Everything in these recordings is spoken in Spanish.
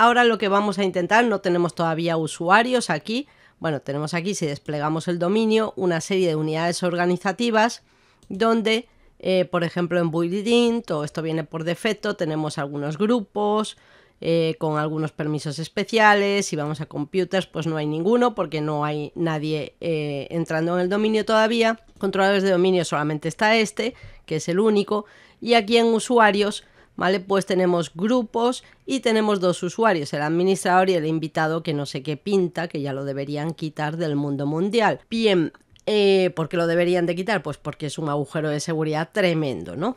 Ahora lo que vamos a intentar, no tenemos todavía usuarios aquí, bueno, tenemos aquí, si desplegamos el dominio, una serie de unidades organizativas donde, eh, por ejemplo, en Building, todo esto viene por defecto, tenemos algunos grupos eh, con algunos permisos especiales. Si vamos a computers, pues no hay ninguno porque no hay nadie eh, entrando en el dominio todavía. Controladores de dominio solamente está este, que es el único. Y aquí en usuarios ¿vale? Pues tenemos grupos y tenemos dos usuarios, el administrador y el invitado que no sé qué pinta, que ya lo deberían quitar del mundo mundial. Bien, eh, ¿por qué lo deberían de quitar? Pues porque es un agujero de seguridad tremendo, ¿no?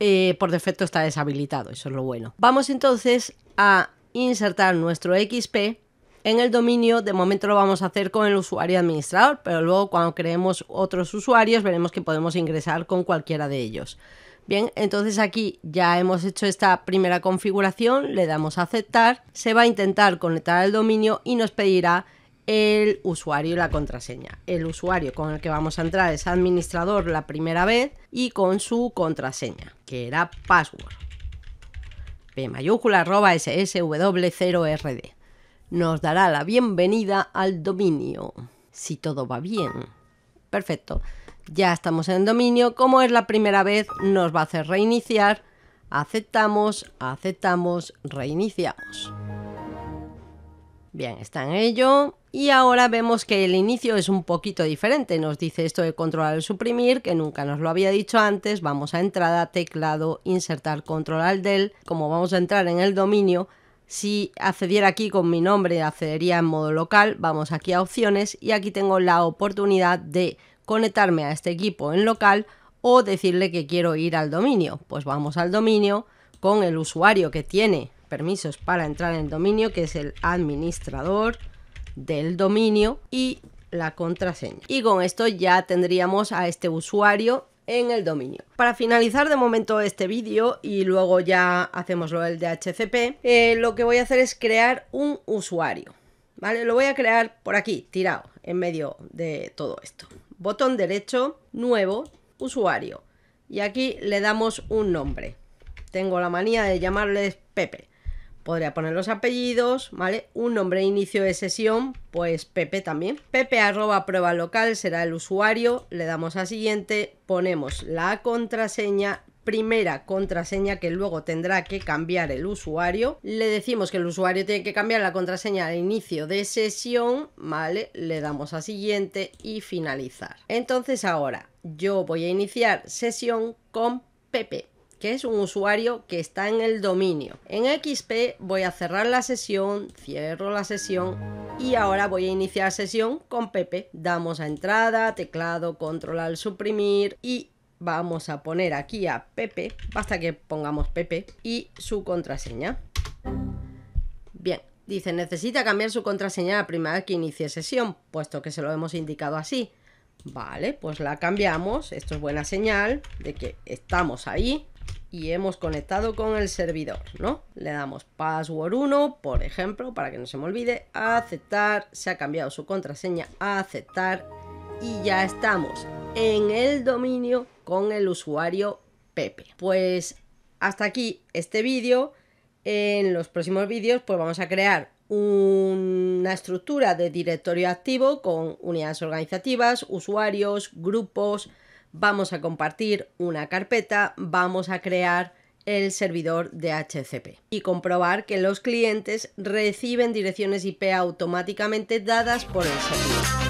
Eh, por defecto está deshabilitado, eso es lo bueno. Vamos entonces a insertar nuestro XP en el dominio. De momento lo vamos a hacer con el usuario administrador, pero luego cuando creemos otros usuarios veremos que podemos ingresar con cualquiera de ellos. Bien, entonces aquí ya hemos hecho esta primera configuración, le damos a aceptar, se va a intentar conectar al dominio y nos pedirá el usuario y la contraseña. El usuario con el que vamos a entrar es administrador la primera vez y con su contraseña, que era password. P mayúscula arroba ssw0rd. Nos dará la bienvenida al dominio, si todo va bien. Perfecto. Ya estamos en dominio. Como es la primera vez, nos va a hacer reiniciar. Aceptamos, aceptamos, reiniciamos. Bien, está en ello. Y ahora vemos que el inicio es un poquito diferente. Nos dice esto de controlar el suprimir, que nunca nos lo había dicho antes. Vamos a entrada, teclado, insertar, control al del. Como vamos a entrar en el dominio, si accediera aquí con mi nombre, accedería en modo local. Vamos aquí a opciones y aquí tengo la oportunidad de conectarme a este equipo en local o decirle que quiero ir al dominio. Pues vamos al dominio con el usuario que tiene permisos para entrar en el dominio, que es el administrador del dominio y la contraseña. Y con esto ya tendríamos a este usuario en el dominio. Para finalizar de momento este vídeo y luego ya hacemos lo del DHCP, eh, lo que voy a hacer es crear un usuario. ¿Vale? Lo voy a crear por aquí, tirado, en medio de todo esto. Botón derecho, nuevo, usuario. Y aquí le damos un nombre. Tengo la manía de llamarles Pepe podría poner los apellidos, ¿vale? Un nombre de inicio de sesión, pues Pepe también. Pepe arroba prueba local será el usuario, le damos a siguiente, ponemos la contraseña, primera contraseña que luego tendrá que cambiar el usuario. Le decimos que el usuario tiene que cambiar la contraseña al inicio de sesión, ¿vale? Le damos a siguiente y finalizar. Entonces ahora yo voy a iniciar sesión con Pepe que es un usuario que está en el dominio. En XP voy a cerrar la sesión, cierro la sesión y ahora voy a iniciar sesión con Pepe. Damos a entrada, teclado, control al suprimir y vamos a poner aquí a Pepe, basta que pongamos Pepe y su contraseña. Bien, dice necesita cambiar su contraseña la primera vez que inicie sesión, puesto que se lo hemos indicado así. Vale, pues la cambiamos, esto es buena señal de que estamos ahí y hemos conectado con el servidor, ¿no? Le damos password 1, por ejemplo, para que no se me olvide, aceptar, se ha cambiado su contraseña, aceptar y ya estamos en el dominio con el usuario Pepe. Pues hasta aquí este vídeo. En los próximos vídeos pues vamos a crear una estructura de directorio activo con unidades organizativas, usuarios, grupos, vamos a compartir una carpeta, vamos a crear el servidor de DHCP y comprobar que los clientes reciben direcciones IP automáticamente dadas por el servidor.